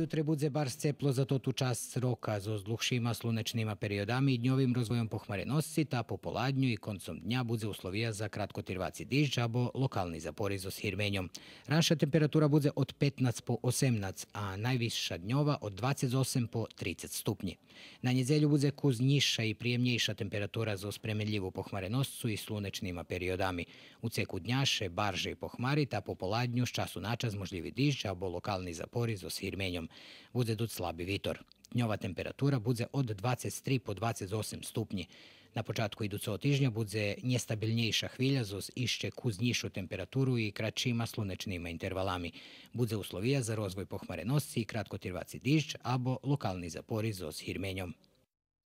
Jutri bar ceplo za totu čas roka z zdluhšima slunečnima periodami, i dnjovim rozvojom razvojem nosci, ta po poladnju i koncom dnja budze uslovija za kratkotirvaci dižđa abo lokalni zapori s sirmenjom Ranša temperatura budze od 15 po 18, a najviša dnjova od 28 po 30 stupnji. Na njezelju budze kuz njiša i prijemnjiša temperatura za spremenljivu pohmarenoscu i slunečnima periodami. U ceku dnjaše, barže i pohmari, ta po poladnju s času načas možljivi dižđ, abo lokalni zapori o sirmenjom bude dut slabi vitor. Njova temperatura bude od 23 po 28 stupnji. Na početku iduceho tižnja bude nestabilnejšia hvilja zos išće kuz njišu temperaturu i kraćima slunečnima intervalami. Bude uslovija za rozvoj pohmarenosti i kratkotirvaci dižć, abo lokalni zapori zos hirmenjom.